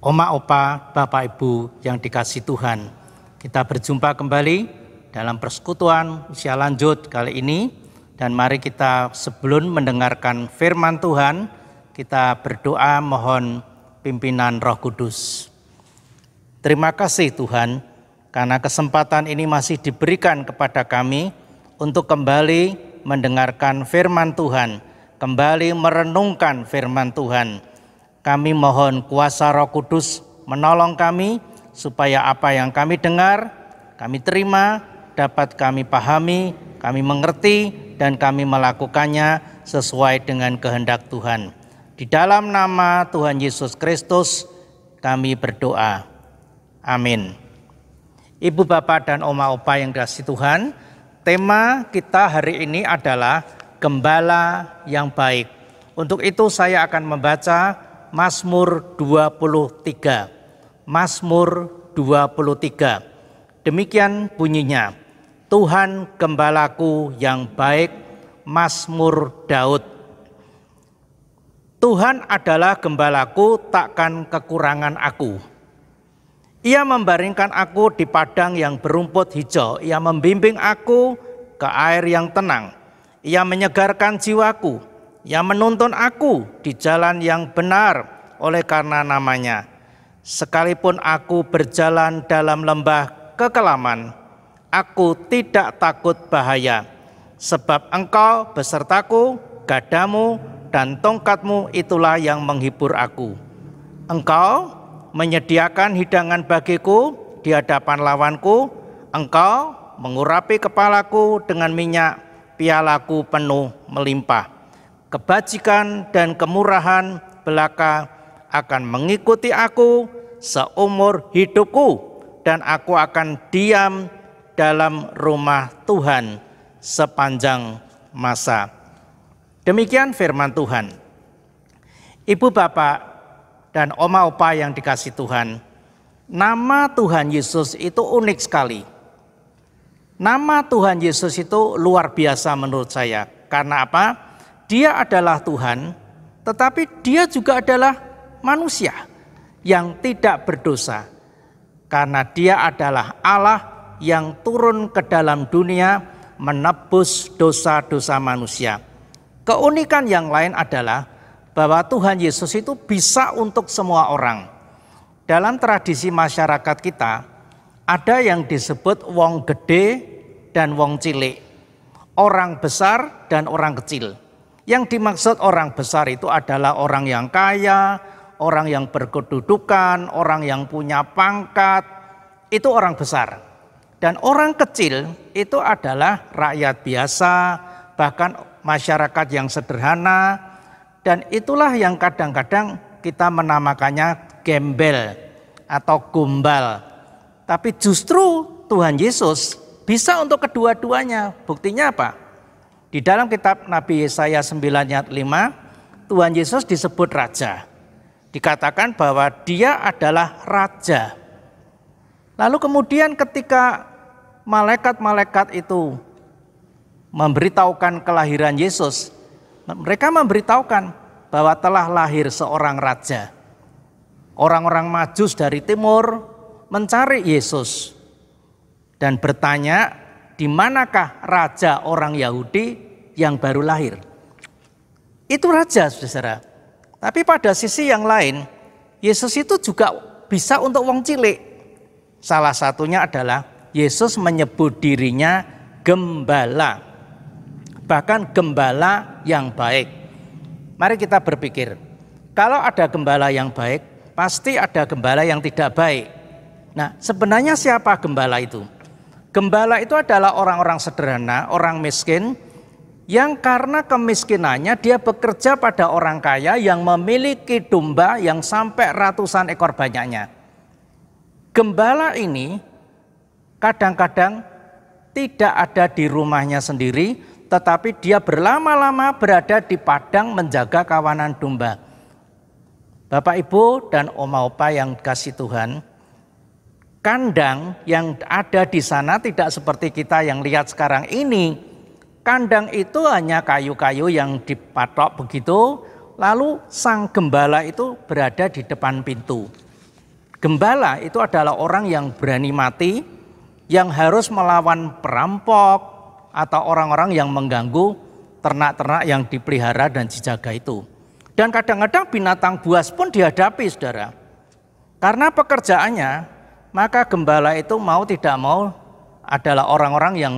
Oma Opa, Bapak Ibu yang dikasih Tuhan. Kita berjumpa kembali dalam persekutuan usia lanjut kali ini. Dan mari kita sebelum mendengarkan firman Tuhan, kita berdoa mohon pimpinan roh kudus. Terima kasih Tuhan, karena kesempatan ini masih diberikan kepada kami untuk kembali mendengarkan firman Tuhan, kembali merenungkan firman Tuhan. Kami mohon kuasa roh kudus menolong kami supaya apa yang kami dengar, kami terima, dapat kami pahami, kami mengerti, dan kami melakukannya sesuai dengan kehendak Tuhan. Di dalam nama Tuhan Yesus Kristus, kami berdoa. Amin. Ibu bapak dan oma opa yang dikasih Tuhan, tema kita hari ini adalah gembala yang baik. Untuk itu saya akan membaca Mazmur 23. Mazmur 23. Demikian bunyinya. Tuhan gembalaku yang baik, Mazmur Daud. Tuhan adalah gembalaku, takkan kekurangan aku. Ia membaringkan aku di padang yang berumput hijau. Ia membimbing aku ke air yang tenang. Ia menyegarkan jiwaku yang menuntun aku di jalan yang benar oleh karena namanya. Sekalipun aku berjalan dalam lembah kekelaman, aku tidak takut bahaya, sebab engkau besertaku, gadamu, dan tongkatmu itulah yang menghibur aku. Engkau menyediakan hidangan bagiku di hadapan lawanku, engkau mengurapi kepalaku dengan minyak, pialaku penuh melimpah kebajikan dan kemurahan belaka akan mengikuti aku seumur hidupku dan aku akan diam dalam rumah Tuhan sepanjang masa. Demikian firman Tuhan. Ibu bapak dan oma opa yang dikasih Tuhan, nama Tuhan Yesus itu unik sekali. Nama Tuhan Yesus itu luar biasa menurut saya. Karena apa? dia adalah Tuhan, tetapi dia juga adalah manusia yang tidak berdosa. Karena dia adalah Allah yang turun ke dalam dunia menebus dosa-dosa manusia. Keunikan yang lain adalah bahwa Tuhan Yesus itu bisa untuk semua orang. Dalam tradisi masyarakat kita, ada yang disebut wong gede dan wong cilik, orang besar dan orang kecil. Yang dimaksud orang besar itu adalah orang yang kaya, orang yang berkedudukan, orang yang punya pangkat. Itu orang besar. Dan orang kecil itu adalah rakyat biasa, bahkan masyarakat yang sederhana. Dan itulah yang kadang-kadang kita menamakannya gembel atau gombal. Tapi justru Tuhan Yesus bisa untuk kedua-duanya. Buktinya apa? Di dalam kitab Nabi Yesaya 9 ayat 5, Tuhan Yesus disebut raja. Dikatakan bahwa dia adalah raja. Lalu kemudian ketika malaikat-malaikat itu memberitahukan kelahiran Yesus, mereka memberitahukan bahwa telah lahir seorang raja. Orang-orang Majus dari timur mencari Yesus dan bertanya di manakah raja orang Yahudi yang baru lahir. Itu raja, saudara. Tapi pada sisi yang lain, Yesus itu juga bisa untuk wong cilik. Salah satunya adalah Yesus menyebut dirinya gembala. Bahkan gembala yang baik. Mari kita berpikir, kalau ada gembala yang baik, pasti ada gembala yang tidak baik. Nah, sebenarnya siapa gembala itu? Gembala itu adalah orang-orang sederhana, orang miskin, yang karena kemiskinannya dia bekerja pada orang kaya yang memiliki domba yang sampai ratusan ekor banyaknya. Gembala ini kadang-kadang tidak ada di rumahnya sendiri, tetapi dia berlama-lama berada di padang menjaga kawanan domba. Bapak, ibu, dan oma opa yang kasih Tuhan, kandang yang ada di sana tidak seperti kita yang lihat sekarang ini. Kandang itu hanya kayu-kayu yang dipatok begitu, lalu sang gembala itu berada di depan pintu. Gembala itu adalah orang yang berani mati, yang harus melawan perampok atau orang-orang yang mengganggu ternak-ternak yang dipelihara dan dijaga itu. Dan kadang-kadang binatang buas pun dihadapi, saudara. Karena pekerjaannya maka gembala itu mau tidak mau adalah orang-orang yang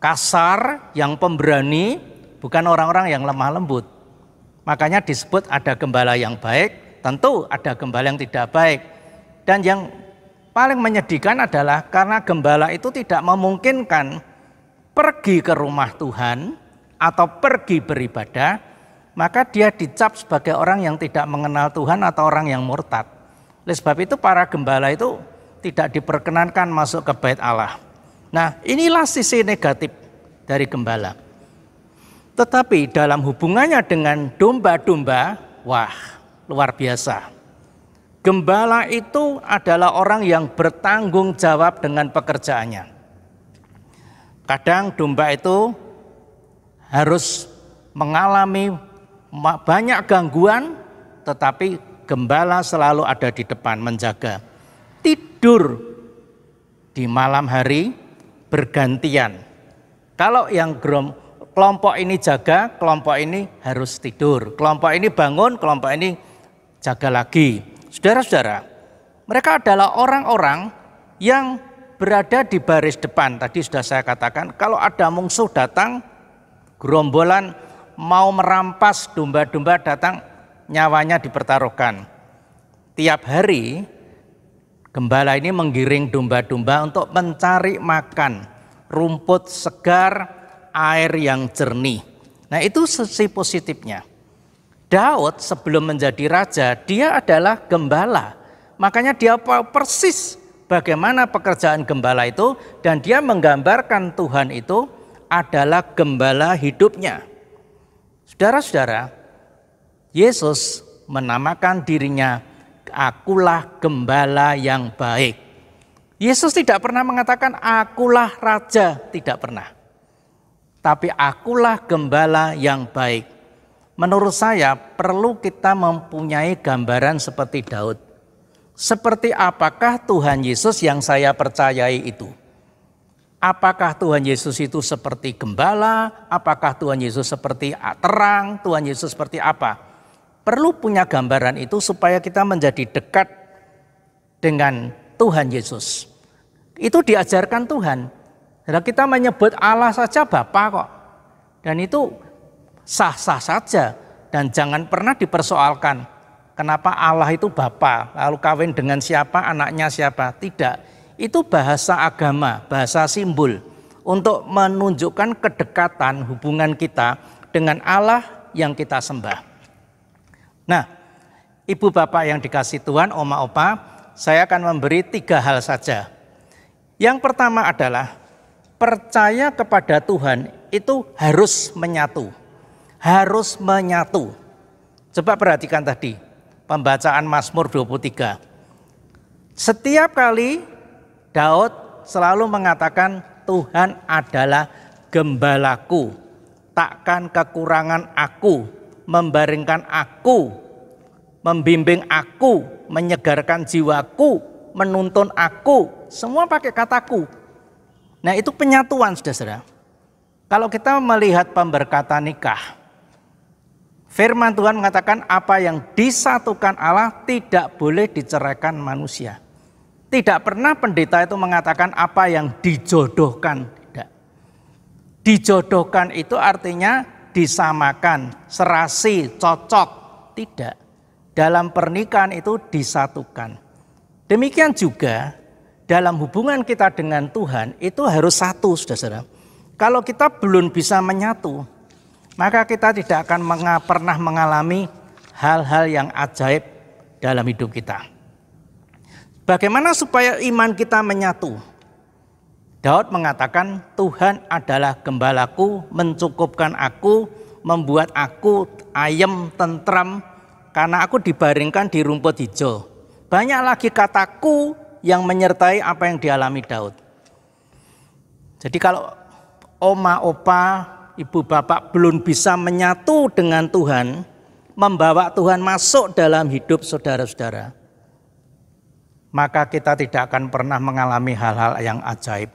kasar, yang pemberani, bukan orang-orang yang lemah lembut. Makanya disebut ada gembala yang baik, tentu ada gembala yang tidak baik. Dan yang paling menyedihkan adalah karena gembala itu tidak memungkinkan pergi ke rumah Tuhan atau pergi beribadah, maka dia dicap sebagai orang yang tidak mengenal Tuhan atau orang yang murtad. Oleh sebab itu para gembala itu tidak diperkenankan masuk ke bait Allah. Nah, inilah sisi negatif dari gembala. Tetapi dalam hubungannya dengan domba-domba, wah, luar biasa. Gembala itu adalah orang yang bertanggung jawab dengan pekerjaannya. Kadang domba itu harus mengalami banyak gangguan, tetapi gembala selalu ada di depan menjaga tidur di malam hari bergantian. Kalau yang grom, kelompok ini jaga, kelompok ini harus tidur. Kelompok ini bangun, kelompok ini jaga lagi. Saudara-saudara, mereka adalah orang-orang yang berada di baris depan. Tadi sudah saya katakan, kalau ada musuh datang, gerombolan mau merampas domba-domba datang, nyawanya dipertaruhkan. Tiap hari Gembala ini menggiring domba-domba untuk mencari makan, rumput segar, air yang jernih. Nah itu sisi positifnya. Daud sebelum menjadi raja, dia adalah gembala. Makanya dia persis bagaimana pekerjaan gembala itu dan dia menggambarkan Tuhan itu adalah gembala hidupnya. Saudara-saudara, Yesus menamakan dirinya akulah gembala yang baik. Yesus tidak pernah mengatakan akulah raja, tidak pernah. Tapi akulah gembala yang baik. Menurut saya perlu kita mempunyai gambaran seperti Daud. Seperti apakah Tuhan Yesus yang saya percayai itu? Apakah Tuhan Yesus itu seperti gembala? Apakah Tuhan Yesus seperti terang? Tuhan Yesus seperti apa? perlu punya gambaran itu supaya kita menjadi dekat dengan Tuhan Yesus. Itu diajarkan Tuhan. Dan kita menyebut Allah saja Bapa kok. Dan itu sah-sah saja dan jangan pernah dipersoalkan kenapa Allah itu Bapa, lalu kawin dengan siapa, anaknya siapa. Tidak. Itu bahasa agama, bahasa simbol untuk menunjukkan kedekatan hubungan kita dengan Allah yang kita sembah. Nah, ibu bapak yang dikasih Tuhan, oma opa, saya akan memberi tiga hal saja. Yang pertama adalah percaya kepada Tuhan itu harus menyatu. Harus menyatu. Coba perhatikan tadi pembacaan Mazmur 23. Setiap kali Daud selalu mengatakan Tuhan adalah gembalaku, takkan kekurangan aku, membaringkan aku membimbing aku, menyegarkan jiwaku, menuntun aku, semua pakai kataku. Nah itu penyatuan sudah saudara Kalau kita melihat pemberkatan nikah, firman Tuhan mengatakan apa yang disatukan Allah tidak boleh diceraikan manusia. Tidak pernah pendeta itu mengatakan apa yang dijodohkan. Tidak. Dijodohkan itu artinya disamakan, serasi, cocok. Tidak dalam pernikahan itu disatukan. Demikian juga dalam hubungan kita dengan Tuhan itu harus satu, saudara-saudara. Kalau kita belum bisa menyatu, maka kita tidak akan menga pernah mengalami hal-hal yang ajaib dalam hidup kita. Bagaimana supaya iman kita menyatu? Daud mengatakan, "Tuhan adalah gembalaku, mencukupkan aku, membuat aku ayem, tentram, karena aku dibaringkan di rumput hijau. Banyak lagi kataku yang menyertai apa yang dialami Daud. Jadi kalau oma, opa, ibu bapak belum bisa menyatu dengan Tuhan, membawa Tuhan masuk dalam hidup saudara-saudara, maka kita tidak akan pernah mengalami hal-hal yang ajaib.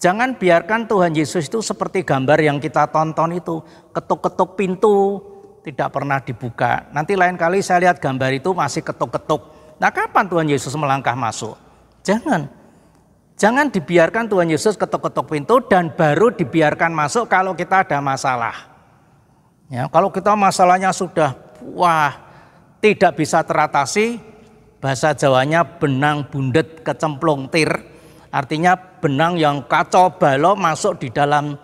Jangan biarkan Tuhan Yesus itu seperti gambar yang kita tonton itu, ketuk-ketuk pintu, tidak pernah dibuka. Nanti lain kali saya lihat gambar itu masih ketuk-ketuk. Nah kapan Tuhan Yesus melangkah masuk? Jangan. Jangan dibiarkan Tuhan Yesus ketuk-ketuk pintu dan baru dibiarkan masuk kalau kita ada masalah. Ya, kalau kita masalahnya sudah wah tidak bisa teratasi, bahasa Jawanya benang bundet kecemplung tir. Artinya benang yang kacau balau masuk di dalam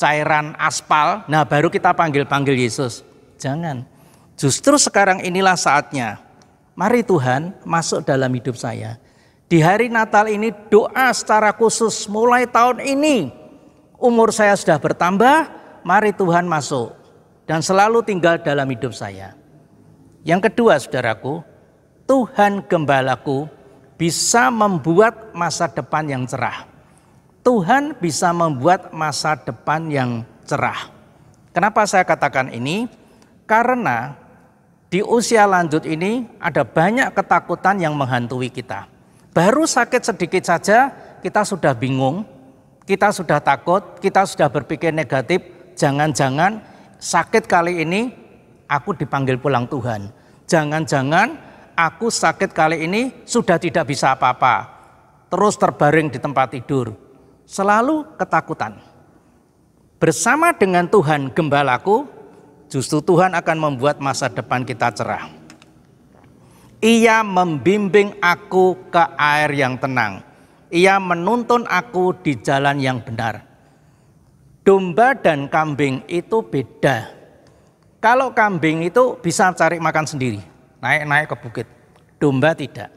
cairan aspal. Nah, baru kita panggil-panggil Yesus. Jangan. Justru sekarang inilah saatnya. Mari Tuhan masuk dalam hidup saya. Di hari Natal ini doa secara khusus mulai tahun ini. Umur saya sudah bertambah, mari Tuhan masuk. Dan selalu tinggal dalam hidup saya. Yang kedua saudaraku, Tuhan Gembalaku bisa membuat masa depan yang cerah. Tuhan bisa membuat masa depan yang cerah. Kenapa saya katakan ini? Karena di usia lanjut ini ada banyak ketakutan yang menghantui kita. Baru sakit sedikit saja kita sudah bingung, kita sudah takut, kita sudah berpikir negatif, jangan-jangan sakit kali ini aku dipanggil pulang Tuhan. Jangan-jangan aku sakit kali ini sudah tidak bisa apa-apa. Terus terbaring di tempat tidur. Selalu ketakutan. Bersama dengan Tuhan gembalaku, justru Tuhan akan membuat masa depan kita cerah. Ia membimbing aku ke air yang tenang. Ia menuntun aku di jalan yang benar. Domba dan kambing itu beda. Kalau kambing itu bisa cari makan sendiri, naik-naik ke bukit. Domba tidak.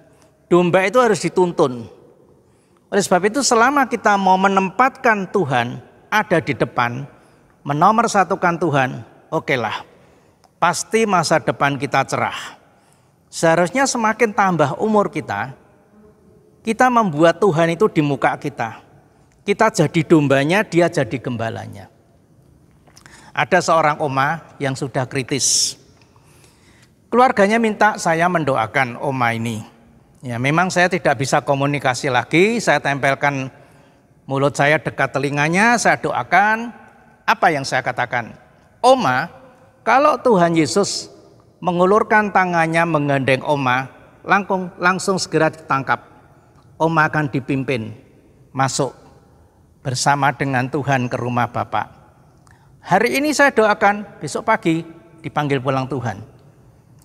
Domba itu harus dituntun. Oleh sebab itu selama kita mau menempatkan Tuhan ada di depan, menomorsatukan Tuhan, oke lah, pasti masa depan kita cerah. Seharusnya semakin tambah umur kita, kita membuat Tuhan itu di muka kita. Kita jadi dombanya, dia jadi gembalanya. Ada seorang oma yang sudah kritis. Keluarganya minta saya mendoakan oma ini. Ya, memang saya tidak bisa komunikasi lagi, saya tempelkan mulut saya dekat telinganya, saya doakan apa yang saya katakan. Oma, kalau Tuhan Yesus mengulurkan tangannya menggandeng Oma, langsung, langsung segera ditangkap. Oma akan dipimpin masuk bersama dengan Tuhan ke rumah Bapak. Hari ini saya doakan besok pagi dipanggil pulang Tuhan.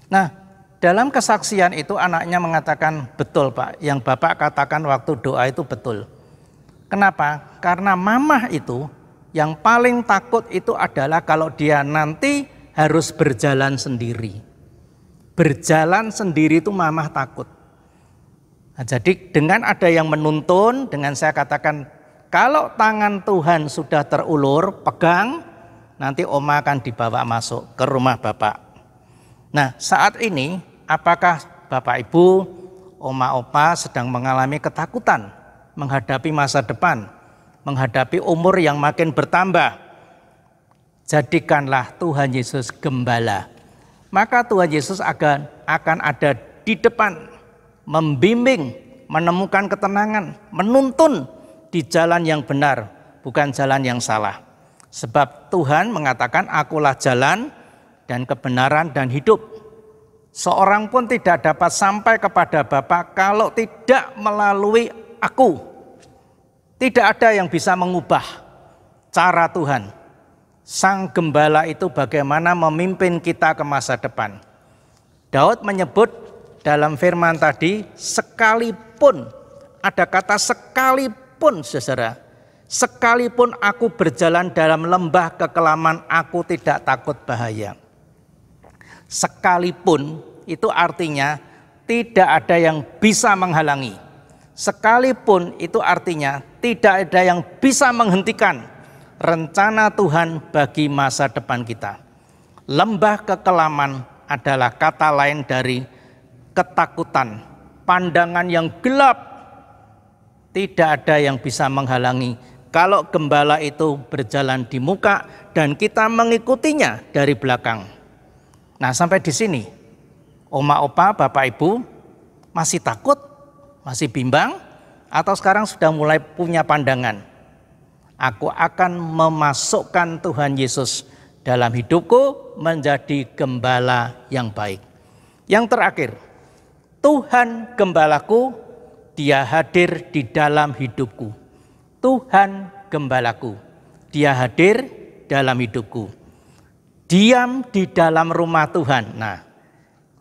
Nah, dalam kesaksian itu anaknya mengatakan betul Pak, yang Bapak katakan waktu doa itu betul. Kenapa? Karena mamah itu yang paling takut itu adalah kalau dia nanti harus berjalan sendiri. Berjalan sendiri itu mamah takut. Nah, jadi dengan ada yang menuntun, dengan saya katakan kalau tangan Tuhan sudah terulur, pegang, nanti oma akan dibawa masuk ke rumah Bapak. Nah saat ini apakah Bapak Ibu, oma opa sedang mengalami ketakutan menghadapi masa depan? menghadapi umur yang makin bertambah. Jadikanlah Tuhan Yesus gembala. Maka Tuhan Yesus akan akan ada di depan membimbing, menemukan ketenangan, menuntun di jalan yang benar, bukan jalan yang salah. Sebab Tuhan mengatakan akulah jalan dan kebenaran dan hidup. Seorang pun tidak dapat sampai kepada Bapa kalau tidak melalui aku. Tidak ada yang bisa mengubah cara Tuhan. Sang gembala itu bagaimana memimpin kita ke masa depan. Daud menyebut dalam firman tadi, sekalipun ada kata sekalipun sesera, sekalipun aku berjalan dalam lembah kekelaman aku tidak takut bahaya. Sekalipun itu artinya tidak ada yang bisa menghalangi. Sekalipun itu artinya tidak ada yang bisa menghentikan rencana Tuhan bagi masa depan kita. Lembah kekelaman adalah kata lain dari ketakutan, pandangan yang gelap. Tidak ada yang bisa menghalangi kalau gembala itu berjalan di muka dan kita mengikutinya dari belakang. Nah, sampai di sini, oma opa, bapak ibu masih takut masih bimbang? Atau sekarang sudah mulai punya pandangan? Aku akan memasukkan Tuhan Yesus dalam hidupku menjadi gembala yang baik. Yang terakhir, Tuhan gembalaku, dia hadir di dalam hidupku. Tuhan gembalaku, dia hadir dalam hidupku. Diam di dalam rumah Tuhan. Nah,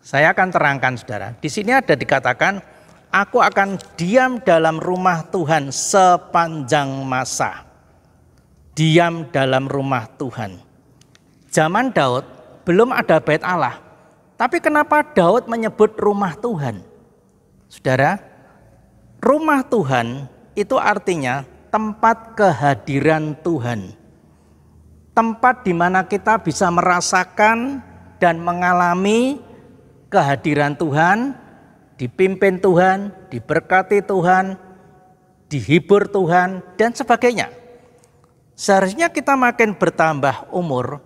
saya akan terangkan saudara. Di sini ada dikatakan aku akan diam dalam rumah Tuhan sepanjang masa. Diam dalam rumah Tuhan. Zaman Daud belum ada bait Allah. Tapi kenapa Daud menyebut rumah Tuhan? Saudara, rumah Tuhan itu artinya tempat kehadiran Tuhan. Tempat di mana kita bisa merasakan dan mengalami kehadiran Tuhan, dipimpin Tuhan, diberkati Tuhan, dihibur Tuhan, dan sebagainya. Seharusnya kita makin bertambah umur,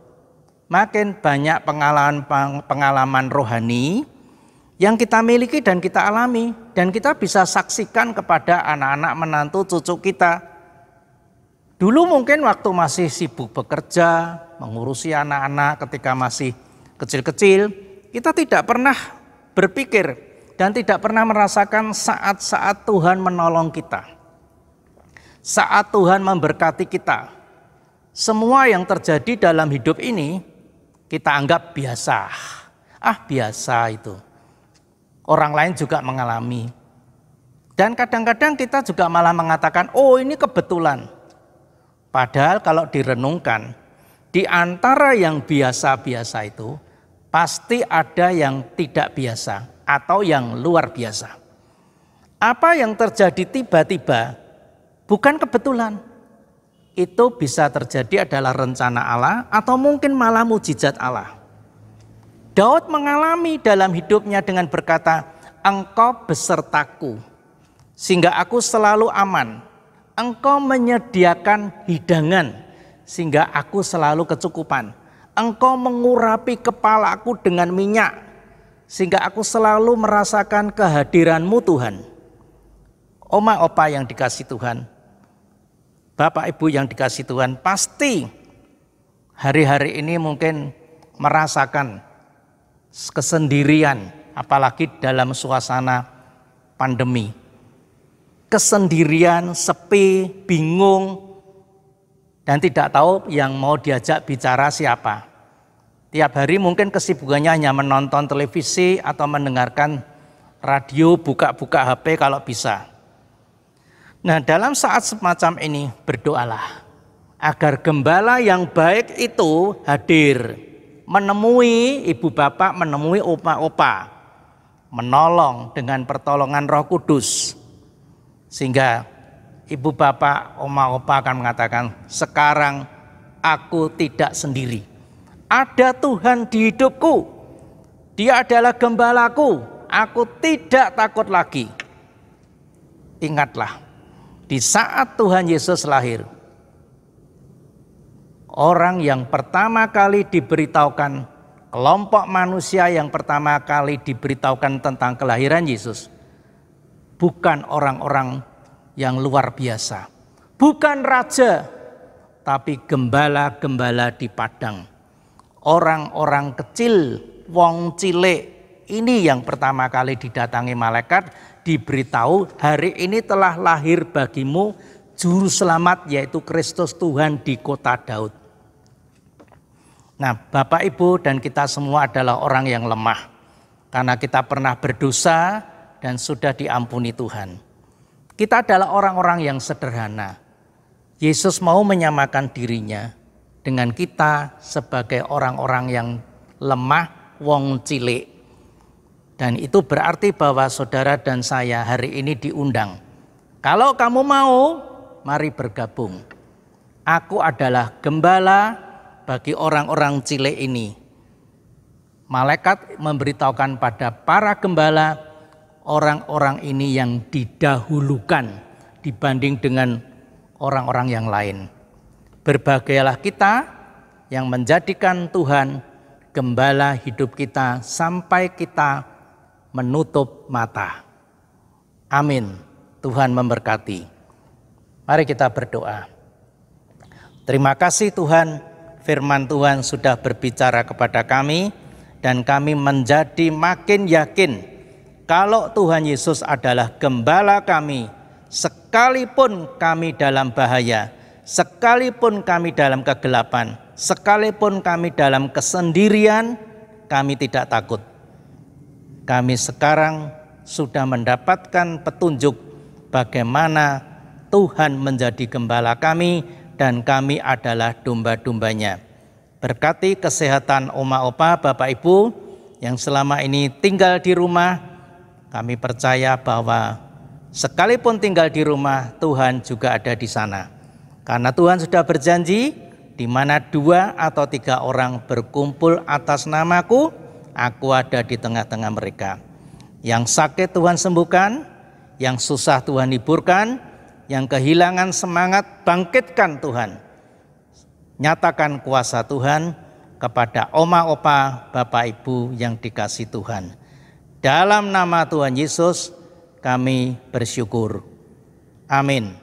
makin banyak pengalaman-pengalaman rohani yang kita miliki dan kita alami. Dan kita bisa saksikan kepada anak-anak menantu cucu kita. Dulu mungkin waktu masih sibuk bekerja, mengurusi anak-anak ketika masih kecil-kecil, kita tidak pernah berpikir dan tidak pernah merasakan saat-saat Tuhan menolong kita. Saat Tuhan memberkati kita. Semua yang terjadi dalam hidup ini kita anggap biasa. Ah, biasa itu. Orang lain juga mengalami. Dan kadang-kadang kita juga malah mengatakan, "Oh, ini kebetulan." Padahal kalau direnungkan, di antara yang biasa-biasa itu pasti ada yang tidak biasa atau yang luar biasa. Apa yang terjadi tiba-tiba bukan kebetulan. Itu bisa terjadi adalah rencana Allah atau mungkin malah mujizat Allah. Daud mengalami dalam hidupnya dengan berkata, "Engkau besertaku, sehingga aku selalu aman. Engkau menyediakan hidangan, sehingga aku selalu kecukupan. Engkau mengurapi kepalaku dengan minyak, sehingga aku selalu merasakan kehadiranmu Tuhan. Oma opa yang dikasih Tuhan, Bapak Ibu yang dikasih Tuhan, pasti hari-hari ini mungkin merasakan kesendirian, apalagi dalam suasana pandemi. Kesendirian, sepi, bingung, dan tidak tahu yang mau diajak bicara siapa. Tiap hari mungkin kesibukannya hanya menonton televisi atau mendengarkan radio, buka-buka HP kalau bisa. Nah, dalam saat semacam ini berdoalah agar gembala yang baik itu hadir, menemui ibu bapak, menemui opa-opa, menolong dengan pertolongan Roh Kudus. Sehingga ibu bapak, oma-opa akan mengatakan, "Sekarang aku tidak sendiri." Ada Tuhan di hidupku. Dia adalah gembalaku. Aku tidak takut lagi. Ingatlah, di saat Tuhan Yesus lahir, orang yang pertama kali diberitahukan, kelompok manusia yang pertama kali diberitahukan tentang kelahiran Yesus, bukan orang-orang yang luar biasa, bukan raja, tapi gembala-gembala di padang orang-orang kecil, wong cilik. Ini yang pertama kali didatangi malaikat, diberitahu hari ini telah lahir bagimu juru selamat yaitu Kristus Tuhan di kota Daud. Nah, Bapak Ibu dan kita semua adalah orang yang lemah karena kita pernah berdosa dan sudah diampuni Tuhan. Kita adalah orang-orang yang sederhana. Yesus mau menyamakan dirinya, dengan kita sebagai orang-orang yang lemah, wong cilik. Dan itu berarti bahwa saudara dan saya hari ini diundang. Kalau kamu mau, mari bergabung. Aku adalah gembala bagi orang-orang cilik ini. Malaikat memberitahukan pada para gembala orang-orang ini yang didahulukan dibanding dengan orang-orang yang lain. Berbahagialah kita yang menjadikan Tuhan gembala hidup kita sampai kita menutup mata. Amin. Tuhan memberkati. Mari kita berdoa. Terima kasih Tuhan, firman Tuhan sudah berbicara kepada kami dan kami menjadi makin yakin kalau Tuhan Yesus adalah gembala kami sekalipun kami dalam bahaya sekalipun kami dalam kegelapan, sekalipun kami dalam kesendirian, kami tidak takut. Kami sekarang sudah mendapatkan petunjuk bagaimana Tuhan menjadi gembala kami dan kami adalah domba-dombanya. Berkati kesehatan oma opa, bapak ibu yang selama ini tinggal di rumah, kami percaya bahwa sekalipun tinggal di rumah, Tuhan juga ada di sana. Karena Tuhan sudah berjanji, di mana dua atau tiga orang berkumpul atas namaku, aku ada di tengah-tengah mereka. Yang sakit Tuhan sembuhkan, yang susah Tuhan hiburkan, yang kehilangan semangat bangkitkan Tuhan. Nyatakan kuasa Tuhan kepada oma opa bapak ibu yang dikasih Tuhan. Dalam nama Tuhan Yesus kami bersyukur. Amin.